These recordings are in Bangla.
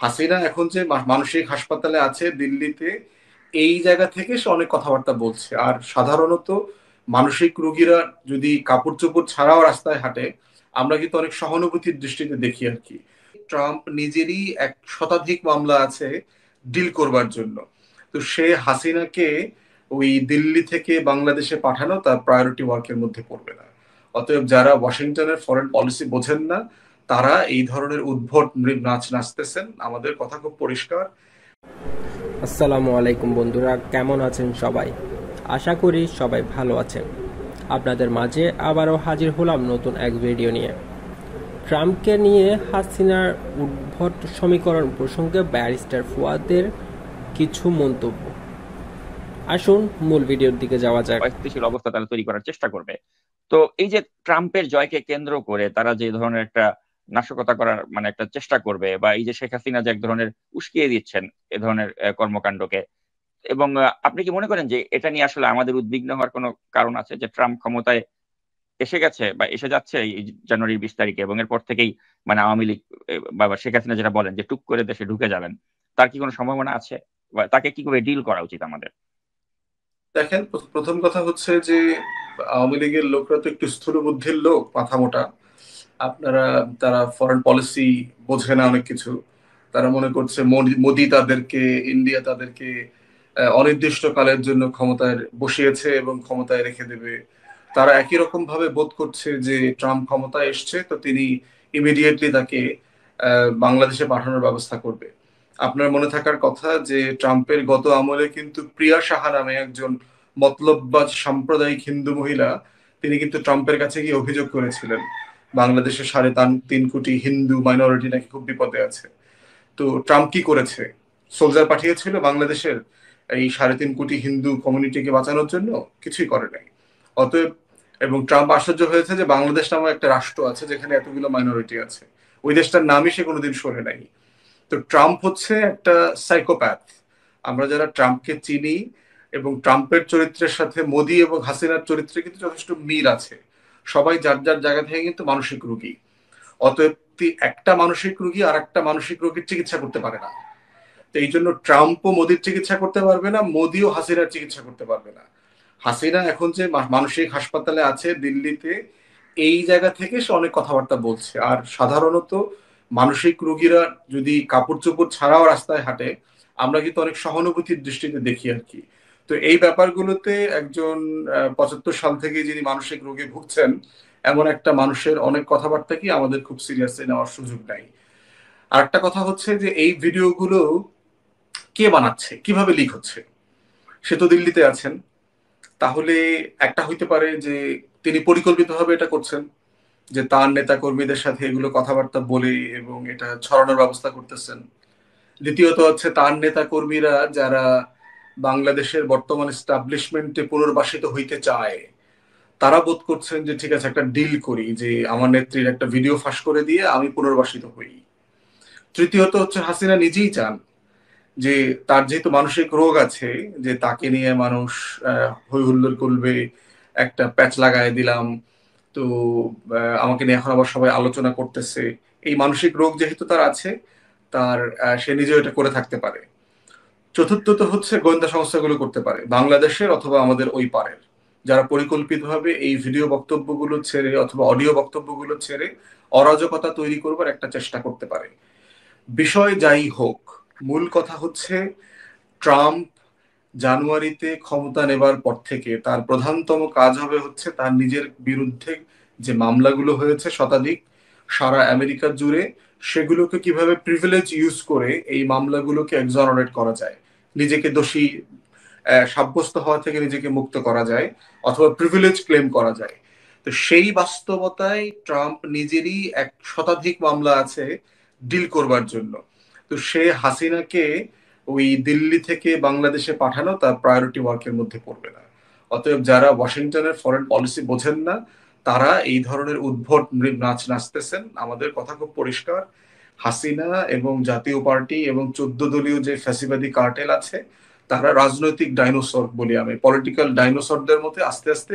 হাসিনা এখন যে মানসিক হাসপাতালে আছে দিল্লিতে এই জায়গা থেকে সে অনেক কথাবার্তা বলছে আর সাধারণত মানসিক রোগীরা যদি কাপড় চোপড় ছাড়াও রাস্তায় হাঁটে আমরা কিন্তু অনেক সহানুভূতির দৃষ্টিতে দেখি আর কি ট্রাম্প নিজেরই এক শতাধিক মামলা আছে ডিল করবার জন্য তো সে হাসিনাকে ওই দিল্লি থেকে বাংলাদেশে পাঠানো তার প্রায়োরিটি ওয়ার্কের মধ্যে পড়বে না অতএব যারা ওয়াশিংটনের ফরেন পলিসি বোঝেন না তারা এই ধরনের উদ্ভট নাচ নাচতেছেন আমাদের কথা খুব পরিষ্কার আসসালামু আলাইকুম বন্ধুরা কেমন আছেন সবাই আশা করি সবাই ভালো আছেন আপনাদের মাঝে আবারও হাজির হলাম নতুন এক ভিডিও নিয়ে ট্রাম্পকে নিয়ে হাসিনার উদ্ভট সমীকরণ প্রসঙ্গে ব্যারিস্টার ফুয়াদের কিছু মন্তব্য আসুন মূল ভিডিওর দিকে যাওয়া যাক স্থিতিশীল অবস্থা তারা তৈরি করার চেষ্টা করবে তো এই যে ট্রাম্পের জয়কে কেন্দ্র করে তারা যে ধরনের একটা নাশকতা করার মানে একটা চেষ্টা করবে বা এই যে শেখ হাসিনা যে এক ধরনের উস্কিয়ে দিচ্ছেন এ ধরনের কর্মকাণ্ডকে এবং আপনি কি মনে করেন যে এটা নিয়ে আসলে আমাদের উদ্বিগ্ন হওয়ার কোনো কারণ আছে যে ট্রাম্প ক্ষমতায় এসে গেছে বা এসে যাচ্ছে এই জানুয়ারির বিশ তারিখে এবং এরপর থেকেই মানে আওয়ামী লীগ বা শেখ হাসিনা যেটা বলেন যে টুক করে দেশে ঢুকে যাবেন তার কি কোনো সম্ভাবনা আছে বা তাকে কি করে ডিল করা উচিত আমাদের দেখেন প্রথম কথা হচ্ছে যে আওয়ামী লীগের লোকরা তো একটু স্থূল বুদ্ধির লোক মাথা মোটা আপনারা তারা ফরেন পলিসি বোঝে না অনেক কিছু তারা মনে করছে মোদি তাদেরকে ইন্ডিয়া তাদেরকে অনির্দিষ্ট কালের জন্য ক্ষমতায় বসিয়েছে এবং ক্ষমতায় রেখে দেবে তারা একই রকম ভাবে বোধ করছে যে ট্রাম্প ক্ষমতায় এসছে তো তিনি ইমিডিয়েটলি তাকে বাংলাদেশে পাঠানোর ব্যবস্থা করবে আপনার মনে থাকার কথা যে ট্রাম্পের গত আমলে কিন্তু প্রিয়া সাহা নামে একজন মতলববাজ সাম্প্রদায়িক হিন্দু মহিলা তিনি কিন্তু ট্রাম্পের কাছে গিয়ে অভিযোগ করেছিলেন বাংলাদেশে সাড়ে তান তিন কোটি হিন্দু মাইনরিটি নাকি খুব বিপদে আছে তো ট্রাম্প কি করেছে সোলজার পাঠিয়েছিল বাংলাদেশের এই সাড়ে তিন কোটি হিন্দু কমিউনিটিকে বাঁচানোর জন্য কিছুই করে নাই অতএব এবং ট্রাম্প আশ্চর্য হয়েছে যে বাংলাদেশ নামে একটা রাষ্ট্র আছে যেখানে এতগুলো মাইনরিটি আছে ওই দেশটার নামই সে কোনোদিন শোনে নাই তো ট্রাম্প হচ্ছে একটা সাইকোপ্যাথ আমরা যারা ট্রাম্পকে চিনি এবং ট্রাম্পের চরিত্রের সাথে মোদি এবং হাসিনার চরিত্রে কিন্তু যথেষ্ট মিল আছে সবাই যার যার জায়গা থেকে কিন্তু মানসিক রুগী অতএব একটা মানসিক রুগী আর একটা মানসিক রোগীর চিকিৎসা করতে পারে না তো এই জন্য ট্রাম্পও মোদির চিকিৎসা করতে পারবে না মোদিও হাসিনার চিকিৎসা করতে পারবে না হাসিনা এখন যে মানসিক হাসপাতালে আছে দিল্লিতে এই জায়গা থেকে সে অনেক কথাবার্তা বলছে আর সাধারণত মানসিক রুগীরা যদি কাপড় চোপড় ছাড়াও রাস্তায় হাঁটে আমরা কিন্তু অনেক সহানুভূতির দৃষ্টিতে দেখি আর কি তো এই ব্যাপারগুলোতে একজন পঁচাত্তর সাল থেকে যিনি মানসিক রোগে ভুগছেন এমন একটা মানুষের অনেক কথাবার্তা কি আমাদের খুব সিরিয়াসলি নেওয়ার সুযোগ নাই আরেকটা কথা হচ্ছে যে এই ভিডিওগুলো কে বানাচ্ছে কিভাবে লিক হচ্ছে সে তো দিল্লিতে আছেন তাহলে একটা হইতে পারে যে তিনি পরিকল্পিতভাবে এটা করছেন যে তার নেতা কর্মীদের সাথে এগুলো কথাবার্তা বলে এবং এটা ছড়ানোর ব্যবস্থা করতেছেন দ্বিতীয়ত হচ্ছে তার নেতা কর্মীরা যারা বাংলাদেশের বর্তমান এস্টাবলিশমেন্টে পুনর্বাসিত হইতে চায় তারা বোধ করছেন যে ঠিক আছে একটা ডিল করি যে আমার নেত্রীর একটা ভিডিও ফাঁস করে দিয়ে আমি পুনর্বাসিত হই তৃতীয়ত হচ্ছে হাসিনা নিজেই চান যে তার যেহেতু মানসিক রোগ আছে যে তাকে নিয়ে মানুষ হই হুল্লোর করবে একটা প্যাচ লাগায় দিলাম তো আমাকে নিয়ে এখন আবার সবাই আলোচনা করতেছে এই মানসিক রোগ যেহেতু তার আছে তার সে নিজেও এটা করে থাকতে পারে চতুর্থত হচ্ছে গোয়েন্দা সংস্থাগুলো করতে পারে বাংলাদেশের অথবা আমাদের ওই পারের যারা পরিকল্পিতভাবে এই ভিডিও বক্তব্যগুলো ছেড়ে অথবা অডিও বক্তব্যগুলো ছেড়ে অরাজকতা তৈরি করবার একটা চেষ্টা করতে পারে বিষয় যাই হোক মূল কথা হচ্ছে ট্রাম্প জানুয়ারিতে ক্ষমতা নেবার পর থেকে তার প্রধানতম কাজ হবে হচ্ছে তার নিজের বিরুদ্ধে যে মামলাগুলো হয়েছে শতাধিক সারা আমেরিকা জুড়ে সেগুলোকে কিভাবে প্রিভিলেজ ইউজ করে এই মামলাগুলোকে এক্সনারেট করা যায় নিজেকে দোষী সাব্যস্ত হওয়া থেকে নিজেকে মুক্ত করা যায় অথবা প্রিভিলেজ ক্লেম করা যায় তো সেই বাস্তবতায় ট্রাম্প নিজেরই এক শতাধিক মামলা আছে ডিল করবার জন্য তো সে হাসিনাকে ওই দিল্লি থেকে বাংলাদেশে পাঠানো তার প্রায়োরিটি ওয়ার্কের মধ্যে পড়বে না অতএব যারা ওয়াশিংটনের ফরেন পলিসি বোঝেন না তারা এই ধরনের উদ্ভট নাচ নাচতেছেন আমাদের কথা খুব পরিষ্কার হাসিনা এবং জাতীয় পার্টি এবং চোদ্দ দলীয় যে ফ্যাসিবাদী কার্টেল আছে তারা রাজনৈতিক ডাইনোসর বলি আমি পলিটিক্যাল ডাইনোসরদের মধ্যে আস্তে আস্তে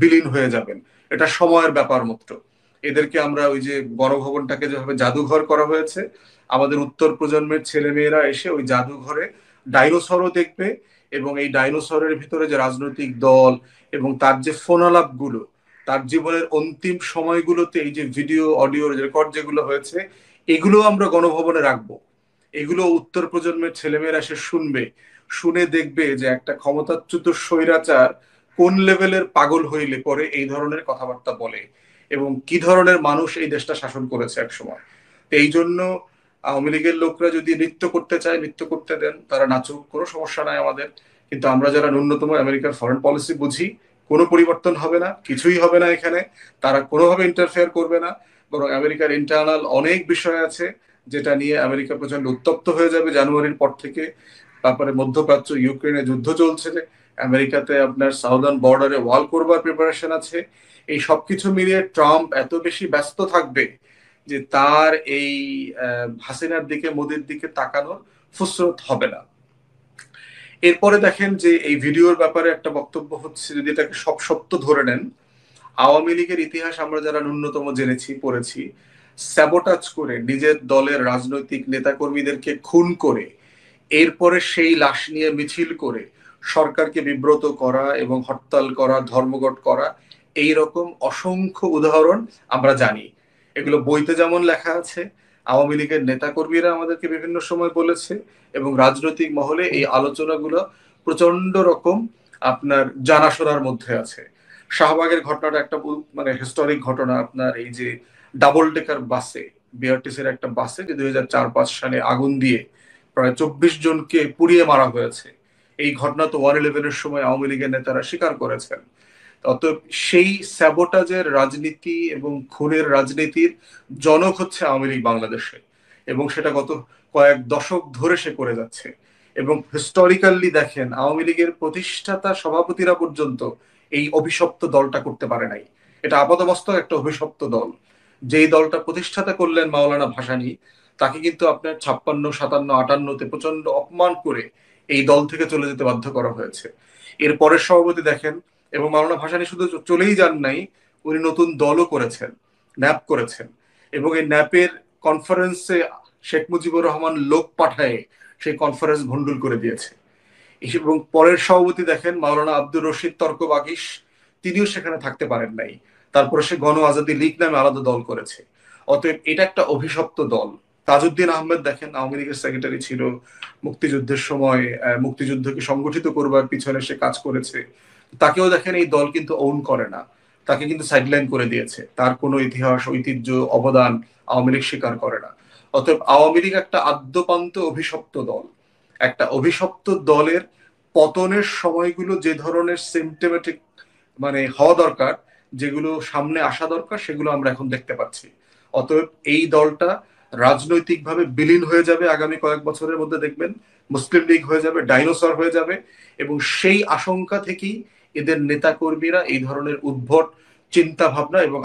বিলীন হয়ে যাবেন এটা সময়ের ব্যাপার মাত্র এদেরকে আমরা ওই যে ভবনটাকে যেভাবে জাদুঘর করা হয়েছে আমাদের উত্তর প্রজন্মের ছেলেমেয়েরা এসে ওই জাদুঘরে ডাইনোসরও দেখবে এবং এই ডাইনোসরের ভিতরে যে রাজনৈতিক দল এবং তার যে ফোনালাপগুলো তার জীবনের অন্তিম সময়গুলোতে এই যে ভিডিও অডিও রেকর্ড যেগুলো হয়েছে এগুলো আমরা গণভবনে রাখবো এগুলো উত্তর প্রজন্মের ছেলেমেয়েরা সে শুনবে শুনে দেখবে যে একটা ক্ষমতাচ্যুত স্বৈরাচার কোন লেভেলের পাগল হইলে পরে এই ধরনের কথাবার্তা বলে এবং কি ধরনের মানুষ এই দেশটা শাসন করেছে এক সময় তো এই জন্য আওয়ামী লীগের লোকরা যদি নৃত্য করতে চায় নৃত্য করতে দেন তারা নাচুক কোনো সমস্যা নাই আমাদের কিন্তু আমরা যারা ন্যূনতম আমেরিকার ফরেন পলিসি বুঝি কোনো পরিবর্তন হবে না কিছুই হবে না এখানে তারা কোনোভাবে ইন্টারফেয়ার করবে না বরং আমেরিকার ইন্টারনাল অনেক বিষয় আছে যেটা নিয়ে আমেরিকা প্রচন্ড উত্তপ্ত হয়ে যাবে জানুয়ারির পর থেকে তারপরে মধ্যপ্রাচ্য ইউক্রেনে যুদ্ধ চলছে আমেরিকাতে আপনার সাউদার্ন বর্ডারে ওয়াল করবার প্রিপারেশন আছে এই সবকিছু মিলিয়ে ট্রাম্প এত বেশি ব্যস্ত থাকবে যে তার এই হাসিনার দিকে মোদির দিকে তাকানোর ফুসরত হবে না এরপরে দেখেন যে এই ভিডিওর ব্যাপারে একটা বক্তব্য হচ্ছে যদি এটাকে সব সত্য ধরে নেন আওয়ামী লীগের ইতিহাস আমরা যারা ন্যূনতম জেনেছি পড়েছি স্যাবোটাজ করে নিজের দলের রাজনৈতিক নেতাকর্মীদেরকে খুন করে এরপরে সেই লাশ নিয়ে মিছিল করে সরকারকে বিব্রত করা এবং হরতাল করা ধর্মঘট করা এই রকম অসংখ্য উদাহরণ আমরা জানি এগুলো বইতে যেমন লেখা আছে আওয়ামী লীগের নেতাকর্মীরা আমাদেরকে বিভিন্ন সময় বলেছে এবং রাজনৈতিক মহলে এই আলোচনাগুলো প্রচন্ড রকম আপনার জানাশোনার মধ্যে আছে শাহবাগের ঘটনাটা একটা মানে হিস্টোরিক ঘটনা আপনার এই যে ডাবল ডেকার বাসে বিআরটিসির একটা বাসে যে দুই হাজার চার পাঁচ সালে আগুন দিয়ে প্রায় চব্বিশ জনকে পুড়িয়ে মারা হয়েছে এই ঘটনা তো ওয়ান ইলেভেনের সময় আওয়ামী লীগের নেতারা স্বীকার করেছেন অতএব সেই স্যাবোটাজের রাজনীতি এবং খুনের রাজনীতির জনক হচ্ছে আওয়ামী লীগ বাংলাদেশে এবং সেটা গত কয়েক দশক ধরে সে করে যাচ্ছে এবং হিস্টোরিক্যালি দেখেন আওয়ামী লীগের প্রতিষ্ঠাতা সভাপতিরা পর্যন্ত এই অভিশপ্ত দলটা করতে পারে নাই এটা আপাতবস্তক একটা অভিশপ্ত দল যেই দলটা প্রতিষ্ঠাতা করলেন মাওলানা ভাসানি তাকে কিন্তু আপনার ছাপ্পান্ন সাতান্ন আটান্নতে প্রচন্ড অপমান করে এই দল থেকে চলে যেতে বাধ্য করা হয়েছে এর পরের সভাপতি দেখেন এবং মাওলানা ভাসানি শুধু চলেই যান নাই উনি নতুন দলও করেছেন ন্যাপ করেছেন এবং এই ন্যাপের কনফারেন্সে শেখ মুজিবুর রহমান লোক পাঠায় সেই কনফারেন্স ভন্ডুল করে দিয়েছে এবং পরের সভাপতি দেখেন মাওলানা আব্দুর রশিদ তর্ক বাকিশ তিনিও সেখানে থাকতে পারেন নাই তারপরে সে গণ আজাদি লীগ নামে আলাদা দল করেছে অতএব এটা একটা অভিশপ্ত দল তাজউদ্দিন আহমেদ দেখেন আওয়ামী লীগের সেক্রেটারি ছিল মুক্তিযুদ্ধের সময় মুক্তিযুদ্ধকে সংগঠিত করবার পিছনে সে কাজ করেছে তাকেও দেখেন এই দল কিন্তু ওন করে না তাকে কিন্তু সাইডলাইন করে দিয়েছে তার কোনো ইতিহাস ঐতিহ্য অবদান আওয়ামী লীগ স্বীকার করে না অতএব আওয়ামী লীগ একটা আদ্যপান্ত অভিশপ্ত দল একটা অভিশপ্ত দলের পতনের সময়গুলো যে ধরনের সিমটেমেটিক মানে হওয়া দরকার যেগুলো সামনে আসা দরকার সেগুলো আমরা এখন দেখতে পাচ্ছি অতএব এই দলটা রাজনৈতিকভাবে বিলীন হয়ে যাবে আগামী কয়েক বছরের মধ্যে দেখবেন মুসলিম লীগ হয়ে যাবে ডাইনোসর হয়ে যাবে এবং সেই আশঙ্কা থেকেই এদের নেতাকর্মীরা এই ধরনের উদ্ভট চিন্তা ভাবনা এবং